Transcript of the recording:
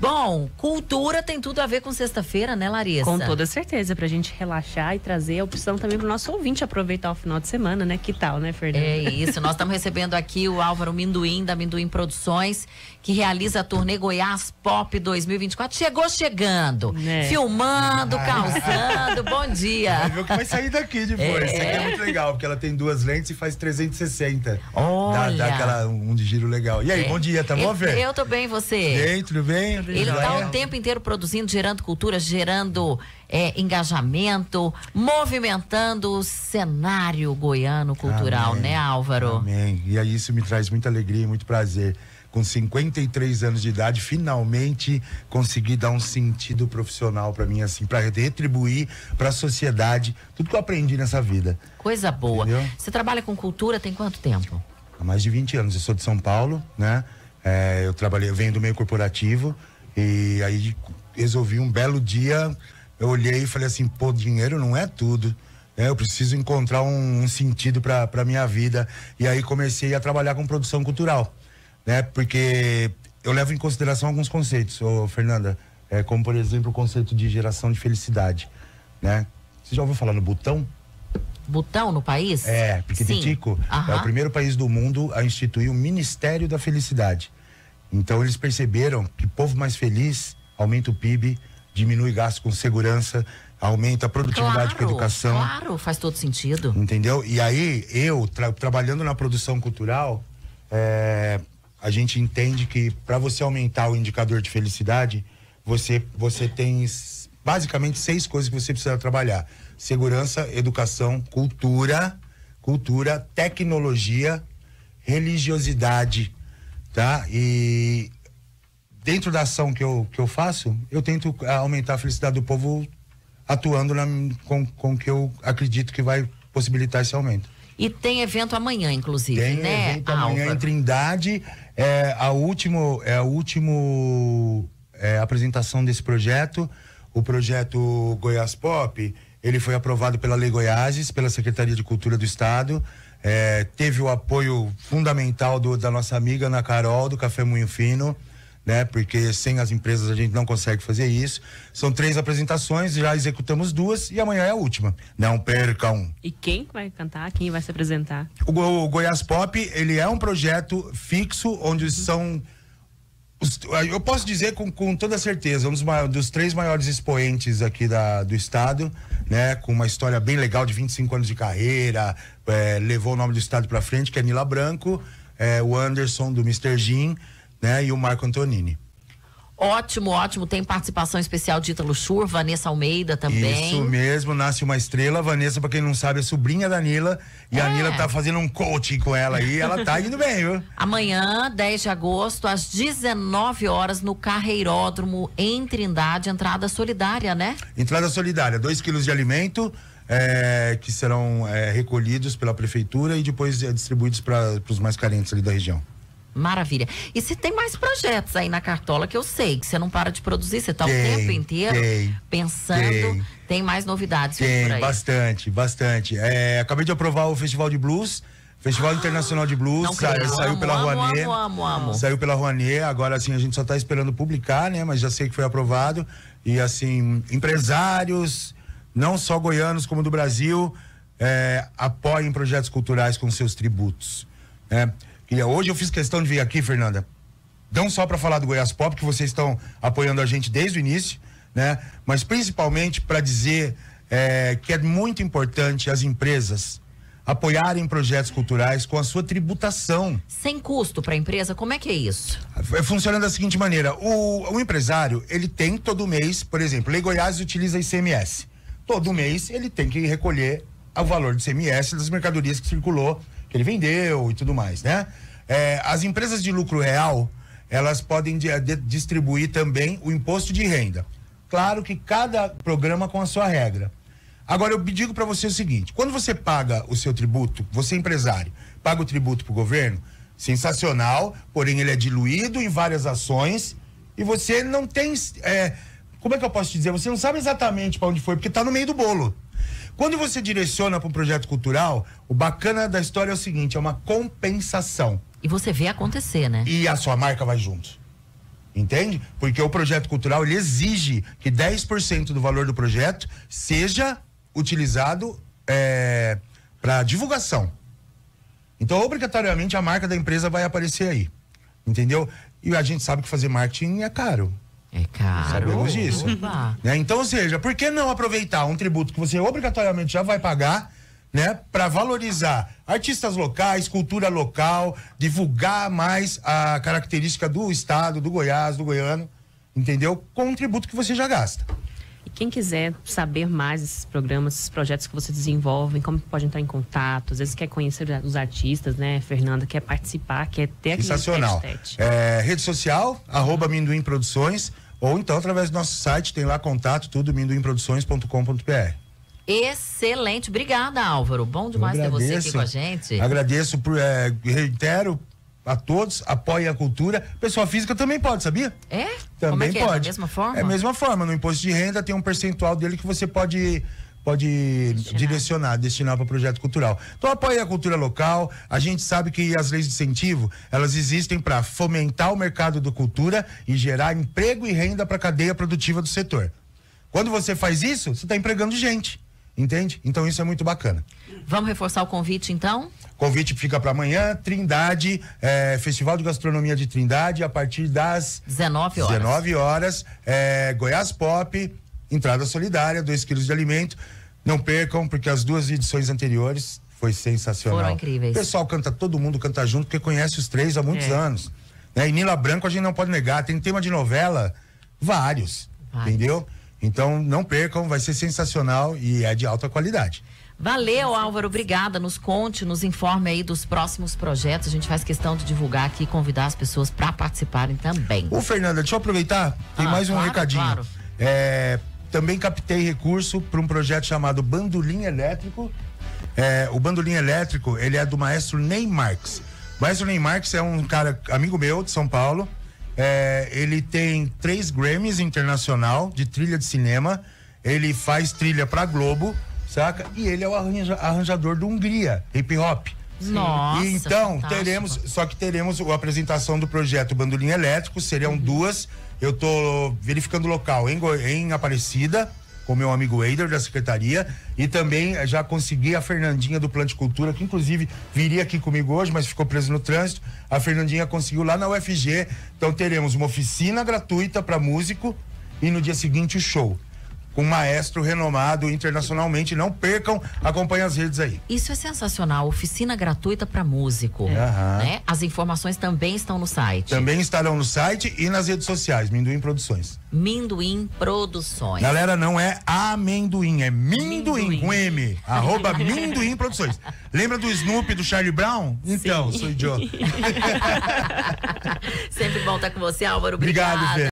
Bom, cultura tem tudo a ver com sexta-feira, né, Larissa? Com toda certeza, pra gente relaxar e trazer a opção também pro nosso ouvinte aproveitar o final de semana, né? Que tal, né, Fernanda? É isso, nós estamos recebendo aqui o Álvaro Minduim, da Minduim Produções, que realiza a turnê Goiás Pop 2024. Chegou chegando, né? filmando, calçando. Ah. causando, bom dia. Vai ver o que vai sair daqui depois. É. Isso aqui é muito legal, porque ela tem duas lentes e faz 360. Olha. Dá, dá aquela, um de giro legal. E aí, é. bom dia, tá bom, Fê? Eu tô bem, você? Bem, tudo bem? ele está o tempo inteiro produzindo, gerando cultura, gerando é, engajamento, movimentando o cenário goiano cultural, Amém. né, Álvaro? Amém. E aí isso me traz muita alegria e muito prazer com 53 anos de idade, finalmente consegui dar um sentido profissional para mim, assim, para retribuir para a sociedade tudo que eu aprendi nessa vida. Coisa boa. Entendeu? Você trabalha com cultura tem quanto tempo? Há mais de 20 anos. Eu sou de São Paulo, né? É, eu trabalhei, eu venho do meio corporativo, e aí resolvi um belo dia, eu olhei e falei assim, pô, dinheiro não é tudo. Né? Eu preciso encontrar um, um sentido para minha vida. E aí comecei a trabalhar com produção cultural, né? Porque eu levo em consideração alguns conceitos, ô, Fernanda, é, como por exemplo o conceito de geração de felicidade, né? Você já ouviu falar no botão? Butão no país? É, porque Sim. Titico uhum. é o primeiro país do mundo a instituir o Ministério da Felicidade. Então eles perceberam que povo mais feliz aumenta o PIB, diminui gasto com segurança, aumenta a produtividade claro, com a educação. Claro, faz todo sentido. Entendeu? E aí eu tra trabalhando na produção cultural, é, a gente entende que para você aumentar o indicador de felicidade, você você tem basicamente seis coisas que você precisa trabalhar: segurança, educação, cultura, cultura, tecnologia, religiosidade tá? E dentro da ação que eu, que eu faço, eu tento ah, aumentar a felicidade do povo atuando na, com, com que eu acredito que vai possibilitar esse aumento. E tem evento amanhã, inclusive, tem né? Evento amanhã Álvaro. em Trindade. É a último, é a último é, apresentação desse projeto. O projeto Goiás Pop, ele foi aprovado pela Lei Goiás, pela Secretaria de Cultura do Estado. É, teve o apoio fundamental do, da nossa amiga Ana Carol, do Café Moinho Fino, né? Porque sem as empresas a gente não consegue fazer isso. São três apresentações, já executamos duas e amanhã é a última. Não percam. E quem vai cantar? Quem vai se apresentar? O, o Goiás Pop, ele é um projeto fixo onde são eu posso dizer com, com toda certeza, um dos, maiores, dos três maiores expoentes aqui da, do estado, né? Com uma história bem legal de 25 anos de carreira, é, levou o nome do estado para frente, que é Nila Branco, é, o Anderson do Mr. Jim, né? E o Marco Antonini. Ótimo, ótimo. Tem participação especial de Ítalo Chur, Vanessa Almeida também. Isso mesmo, nasce uma estrela. Vanessa, pra quem não sabe, é sobrinha da Nila. E é. a Nila tá fazendo um coaching com ela aí. Ela tá indo bem, viu? Amanhã, 10 de agosto, às 19 horas, no Carreiródromo, em Trindade. Entrada solidária, né? Entrada solidária. 2 quilos de alimento. É, que serão é, recolhidos pela prefeitura e depois é, distribuídos para os mais carentes ali da região. Maravilha. E se tem mais projetos aí na Cartola que eu sei, que você não para de produzir, você está o tempo inteiro tem, pensando. Tem. tem. mais novidades tem, por aí. Bastante, bastante. É, acabei de aprovar o Festival de Blues. Festival Internacional de Blues, sabe, saiu amo, pela Rouanet. Amo, amo, saiu pela Rouanet, agora assim, a gente só está esperando publicar, né? Mas já sei que foi aprovado. E assim, empresários, não só goianos como do Brasil, é, apoiem projetos culturais com seus tributos. Né? E hoje eu fiz questão de vir aqui, Fernanda, não só para falar do Goiás Pop, que vocês estão apoiando a gente desde o início, né? Mas principalmente para dizer é, que é muito importante as empresas apoiarem projetos culturais com a sua tributação. Sem custo para a empresa, como é que é isso? É, funciona da seguinte maneira: o, o, empresário ele tem todo mês, por exemplo, Lei Goiás utiliza ICMS. Todo mês ele tem que recolher o valor do ICMS das mercadorias que circulou que ele vendeu e tudo mais, né? É, as empresas de lucro real, elas podem de, de, distribuir também o imposto de renda. Claro que cada programa com a sua regra. Agora, eu digo para você o seguinte: quando você paga o seu tributo, você é empresário, paga o tributo para o governo, sensacional, porém ele é diluído em várias ações e você não tem. É, como é que eu posso te dizer? Você não sabe exatamente para onde foi, porque está no meio do bolo. Quando você direciona para um projeto cultural, o bacana da história é o seguinte: é uma compensação. E você vê acontecer, né? E a sua marca vai junto. Entende? Porque o projeto cultural ele exige que 10% do valor do projeto seja utilizado é, para divulgação. Então, obrigatoriamente, a marca da empresa vai aparecer aí. Entendeu? E a gente sabe que fazer marketing é caro. É caro. Sabemos disso. Né? Então, ou seja, por que não aproveitar um tributo que você obrigatoriamente já vai pagar, né, para valorizar artistas locais, cultura local, divulgar mais a característica do estado, do Goiás, do goiano, entendeu? Com um tributo que você já gasta. E quem quiser saber mais desses programas, esses projetos que você desenvolve, como pode entrar em contato, às vezes quer conhecer os artistas, né, Fernanda, quer participar, quer ter Sensacional. É, rede social, arroba Produções ou então através do nosso site, tem lá contato, tudo minduimproduções.com.br. Excelente, obrigada Álvaro, bom demais ter você aqui com a gente. Agradeço, por, é, reitero a todos, apoiem a cultura. Pessoa física também pode, sabia? É? Também Como é que é? pode. É? Da mesma forma? É a mesma forma. No imposto de renda tem um percentual dele que você pode pode destinar, direcionar, destinar para projeto cultural. Então apoie a cultura local. A gente sabe que as leis de incentivo, elas existem para fomentar o mercado da cultura e gerar emprego e renda para a cadeia produtiva do setor. Quando você faz isso, você está empregando gente. Entende? Então isso é muito bacana. Vamos reforçar o convite então? Convite fica para amanhã, Trindade, é, Festival de Gastronomia de Trindade, a partir das 19 horas. 19 horas, é, Goiás Pop, entrada solidária, 2 quilos de alimento. Não percam, porque as duas edições anteriores foi sensacional. Foram incríveis. O pessoal canta, todo mundo canta junto, porque conhece os três há muitos é. anos. Né? E Nila Branco a gente não pode negar, tem tema de novela, vários, vários. entendeu? Então não percam, vai ser sensacional e é de alta qualidade. Valeu, Álvaro, obrigada. Nos conte, nos informe aí dos próximos projetos. A gente faz questão de divulgar aqui e convidar as pessoas para participarem também. Ô, Fernanda, deixa eu aproveitar, tem ah, mais um claro, recadinho. Claro. É, também captei recurso para um projeto chamado Bandolim Elétrico. É, o bandolim elétrico, ele é do maestro Neymarx. O maestro Neymarx é um cara, amigo meu, de São Paulo. É, ele tem três Grammys internacional de trilha de cinema. Ele faz trilha para Globo, saca? E ele é o arranja, arranjador do Hungria, hip hop. Nossa, então fantástico. teremos, só que teremos a apresentação do projeto Bandolim Elétrico, seriam uhum. duas. Eu tô verificando o local em, em Aparecida, com meu amigo Eider da secretaria e também eh, já consegui a Fernandinha do de Cultura, que inclusive viria aqui comigo hoje, mas ficou preso no trânsito. A Fernandinha conseguiu lá na UFG. Então teremos uma oficina gratuita para músico e no dia seguinte o show com um maestro renomado internacionalmente. Não percam, acompanhem as redes aí. Isso é sensacional. Oficina gratuita para músico. É. Né? As informações também estão no site. Também estarão no site e nas redes sociais. Minduim Produções. Minduim Produções. Galera, não é amendoim, é minduim, minduim. com M. arroba Minduim Produções. Lembra do Snoopy do Charlie Brown? Então, Sim. sou idiota. Sempre bom estar com você, Álvaro. Obrigado, Obrigado